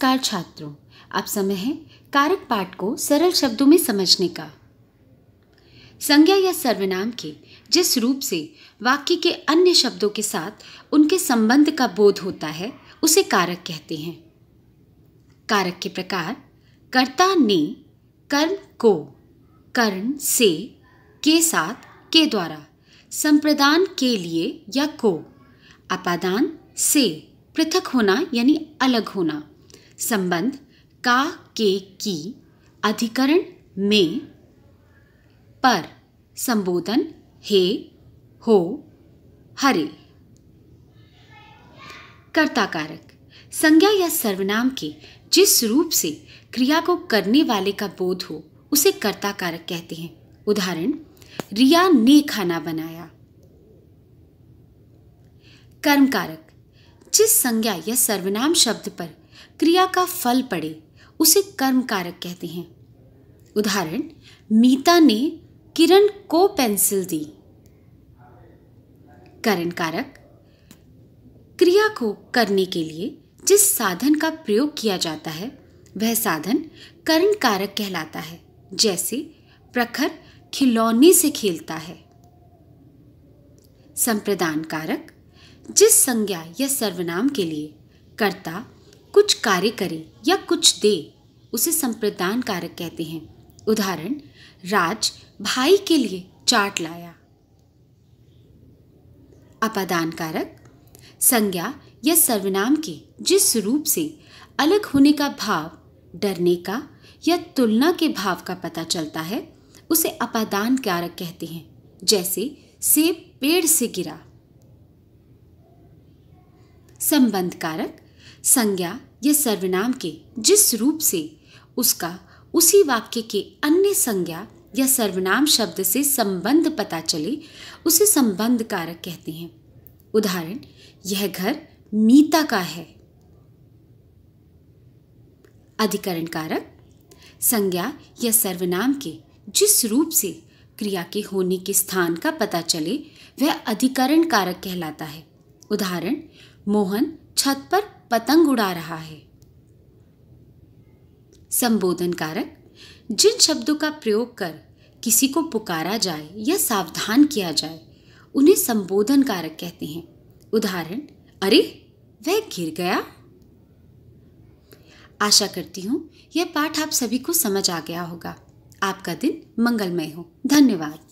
नमस्कार छात्रों आप समय है कारक पाठ को सरल शब्दों में समझने का संज्ञा या सर्वनाम के जिस रूप से वाक्य के अन्य शब्दों के साथ उनके संबंध का बोध होता है उसे कारक कहते हैं कारक के प्रकार कर्ता ने कर्म को कर्ण से के साथ के द्वारा संप्रदान के लिए या को अपादान से पृथक होना यानी अलग होना संबंध का के की अधिकरण में पर संबोधन हे हो हरे कर्ता कारक संज्ञा या सर्वनाम के जिस रूप से क्रिया को करने वाले का बोध हो उसे कर्ता कारक कहते हैं उदाहरण रिया ने खाना बनाया कर्म कारक जिस संज्ञा या सर्वनाम शब्द पर क्रिया का फल पड़े उसे कर्म कारक कहते हैं उदाहरण मीता ने किरण को पेंसिल दी करण कारक क्रिया को करने के लिए जिस साधन का प्रयोग किया जाता है वह साधन करण कारक कहलाता है जैसे प्रखर खिलौने से खेलता है संप्रदान कारक जिस संज्ञा या सर्वनाम के लिए कर्ता कुछ कार्य करे या कुछ दे उसे संप्रदान कारक कहते हैं उदाहरण राज भाई के लिए चाट लाया अपादान कारक संज्ञा या सर्वनाम के जिस रूप से अलग होने का भाव डरने का या तुलना के भाव का पता चलता है उसे अपादान कारक कहते हैं जैसे सेब पेड़ से गिरा संबंध कारक संज्ञा या सर्वनाम के जिस रूप से उसका उसी वाक्य के अन्य संज्ञा या सर्वनाम शब्द से संबंध पता चले उसे संबंध कारक कहते हैं उदाहरण यह घर मीता का है अधिकरण कारक संज्ञा या सर्वनाम के जिस रूप से क्रिया के होने के स्थान का पता चले वह अधिकरण कारक कहलाता है उदाहरण मोहन छत पर पतंग उड़ा रहा है संबोधन कारक जिन शब्दों का प्रयोग कर किसी को पुकारा जाए या सावधान किया जाए उन्हें संबोधन कारक कहते हैं उदाहरण अरे वह गिर गया आशा करती हूँ यह पाठ आप सभी को समझ आ गया होगा आपका दिन मंगलमय हो धन्यवाद